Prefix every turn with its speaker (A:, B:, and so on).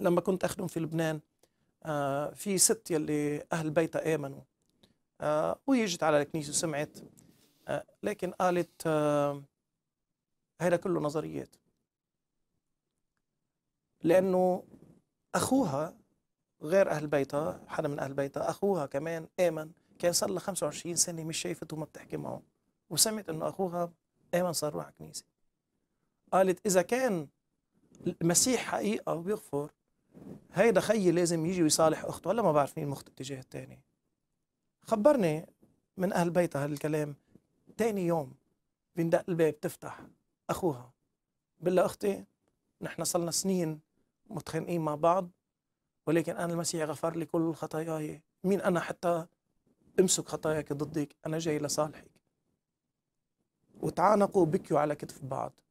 A: لما كنت أخدم في لبنان آه، في ست يلي أهل بيتها آمنوا وهي آه، ويجت على الكنيسة وسمعت آه، لكن قالت هيدا كله نظريات لأنه أخوها غير أهل بيتها حدا من أهل بيتها أخوها كمان آمن كان صار له 25 سنة مش شايفته وما بتحكي معه وسمعت إنه أخوها آمن صار روح كنيسة قالت إذا كان المسيح حقيقة وبيغفر هيدا خيي لازم يجي ويصالح اخته هلا ما بعرف مين مخته تجاه الثاني خبرني من اهل بيتها هالكلام ثاني يوم بندق الباب تفتح اخوها بلا اختي نحن صلنا سنين متخانقين مع بعض ولكن انا المسيح غفر لي كل خطاياي مين انا حتى امسك خطاياك ضدك انا جاي لصالحك وتعانقوا وبكيوا على كتف بعض